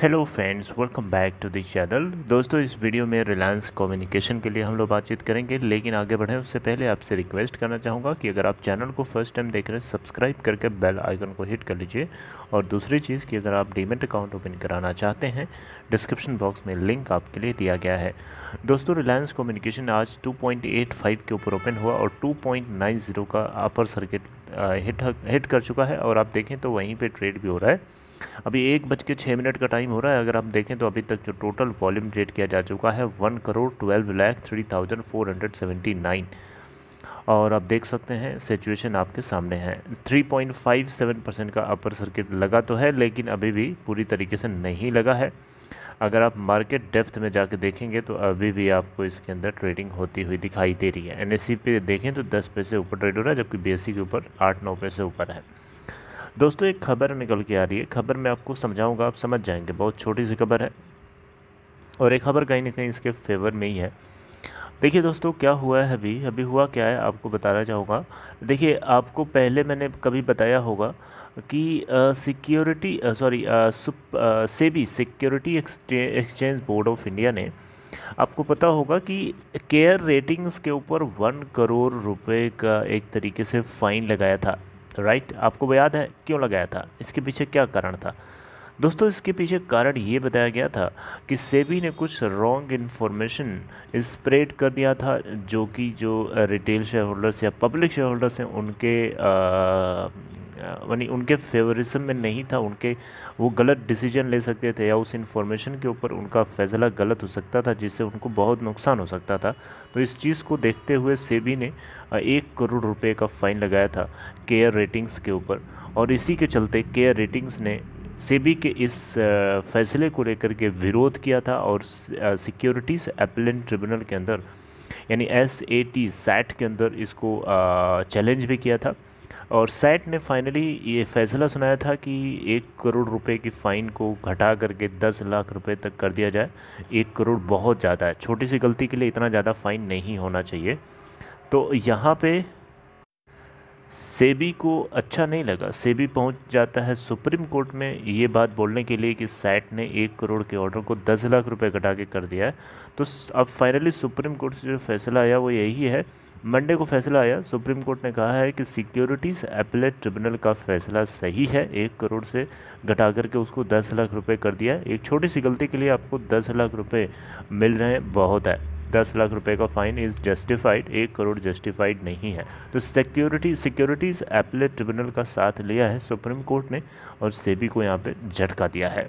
Hello friends welcome back to this channel दोस्तों इस video में रिलायंस कम्युनिकेशन के लिए हम लोग बातचीत करेंगे लेकिन आगे बढ़ें उससे पहले आपसे रिक्वेस्ट करना चाहूँगा कि अगर आप चैनल को फर्स्ट टाइम देख रहे हैं सब्सक्राइब करके बेल आइकन को हिट कर लीजिए और दूसरी चीज़ कि अगर आप डीमेट अकाउंट ओपन कराना चाहते हैं डिस्क्रिप्शन बॉक्स में लिंक आपके लिए दिया गया है दोस्तों रिलायंस कम्युनिकेशन आज टू के ऊपर ओपन हुआ और टू का अपर सर्किट हिट हिट कर चुका है और आप देखें तो वहीं पर ट्रेड भी हो रहा है अभी एक बज के छः मिनट का टाइम हो रहा है अगर आप देखें तो अभी तक जो टोटल वॉल्यूम ट्रेड किया जा चुका है one crore twelve lakh three thousand four hundred seventy nine और आप देख सकते हैं सिचुएशन आपके सामने है 3.57 परसेंट का अपर सर्किट लगा तो है लेकिन अभी भी पूरी तरीके से नहीं लगा है अगर आप मार्केट डेफ्थ में जाके देखेंगे तो अभी भी आपको इसके अंदर ट्रेडिंग होती हुई दिखाई दे रही है एन पे देखें तो दस पैसे ऊपर ट्रेड हो रहा है जबकि बी के ऊपर आठ नौ पैसे ऊपर है दोस्तों एक खबर निकल के आ रही है खबर मैं आपको समझाऊंगा आप समझ जाएंगे बहुत छोटी सी खबर है और एक खबर कहीं ना कहीं इसके फेवर में ही है देखिए दोस्तों क्या हुआ है अभी अभी हुआ क्या है आपको बताना चाहूँगा देखिए आपको पहले मैंने कभी बताया होगा कि security sorry SEBI security exchange board of India ने आपको पता होगा कि केयर रेटिंग्स के ऊपर वन करोड़ रुपए का एक तरीके से फ़ाइन लगाया था राइट आपको वो याद है क्यों लगाया था इसके पीछे क्या कारण था दोस्तों इसके पीछे कारण ये बताया गया था कि सेबी ने कुछ रॉन्ग इन्फॉर्मेशन स्प्रेड कर दिया था जो कि जो रिटेल शेयर होल्डर्स या पब्लिक शेयर होल्डर्स हैं उनके आ, यानी उनके फेवरिज्म में नहीं था उनके वो गलत डिसीजन ले सकते थे या उस इन्फॉर्मेशन के ऊपर उनका फैसला गलत हो सकता था जिससे उनको बहुत नुकसान हो सकता था तो इस चीज़ को देखते हुए सेबी ने एक करोड़ रुपए का फ़ाइन लगाया था केयर रेटिंग्स के ऊपर और इसी के चलते केयर रेटिंग्स ने सेबी के इस फैसले को लेकर के विरोध किया था और सिक्योरिटीज़ एपलेंट ट्रिब्यूनल के अंदर यानी एस ए टी सैट के अंदर इसको चैलेंज भी किया था और सैट ने फाइनली ये फैसला सुनाया था कि एक करोड़ रुपए की फ़ाइन को घटा करके दस लाख रुपए तक कर दिया जाए एक करोड़ बहुत ज़्यादा है छोटी सी गलती के लिए इतना ज़्यादा फ़ाइन नहीं होना चाहिए तो यहाँ पे सेबी को अच्छा नहीं लगा सेबी पहुंच जाता है सुप्रीम कोर्ट में ये बात बोलने के लिए कि सैट ने एक करोड़ के ऑर्डर को दस लाख रुपए घटा के कर दिया है तो अब फाइनली सुप्रीम कोर्ट से जो फैसला आया वो यही है मंडे को फैसला आया सुप्रीम कोर्ट ने कहा है कि सिक्योरिटीज़ एपलेट ट्रिब्यूनल का फैसला सही है एक करोड़ से घटा करके उसको दस लाख रुपए कर दिया एक छोटी सी गलती के लिए आपको दस लाख रुपए मिल रहे हैं बहुत है दस लाख रुपए का फाइन इज़ जस्टिफाइड एक करोड़ जस्टिफाइड नहीं है तो सिक्योरिटी सिक्योरिटीज़ एपलेट ट्रिब्यूनल का साथ लिया है सुप्रीम कोर्ट ने और सेबी को यहाँ पर झटका दिया है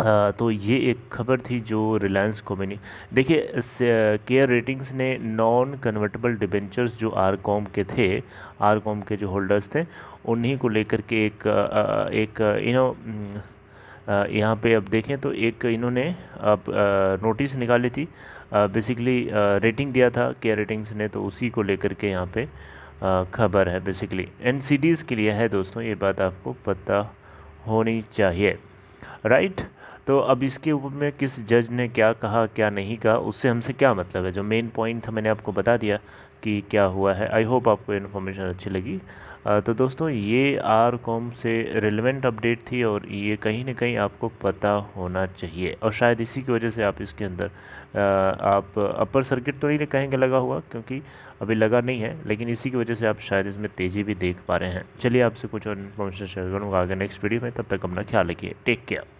आ, तो ये एक खबर थी जो रिलायंस को मिली देखिए केयर रेटिंग्स ने नॉन कन्वर्टेबल डिबेंचर्स जो आर कॉम के थे आर कॉम के जो होल्डर्स थे उन्हीं को लेकर के एक आ, एक यू नो यहाँ पे अब देखें तो एक इन्होंने अब नोटिस निकाली थी बेसिकली रेटिंग दिया था केयर रेटिंग्स ने तो उसी को लेकर के यहाँ पे खबर है बेसिकली एन के लिए है दोस्तों ये बात आपको पता होनी चाहिए राइट right? तो अब इसके ऊपर में किस जज ने क्या कहा क्या नहीं कहा उससे हमसे क्या मतलब है जो मेन पॉइंट था मैंने आपको बता दिया कि क्या हुआ है आई होप आपको इन्फॉर्मेशन अच्छी लगी तो दोस्तों ये आर कॉम से रिलेवेंट अपडेट थी और ये कहीं ना कहीं आपको पता होना चाहिए और शायद इसी की वजह से आप इसके अंदर आप अपर सर्किट तो नहीं कहेंगे लगा हुआ क्योंकि अभी लगा नहीं है लेकिन इसी की वजह से आप शायद इसमें तेज़ी भी देख पा रहे हैं चलिए आपसे कुछ और इन्फॉर्मेशन शेयर करूँगा आगे नेक्स्ट वीडियो में तब तक अपना ख्याल रखिए टेक केयर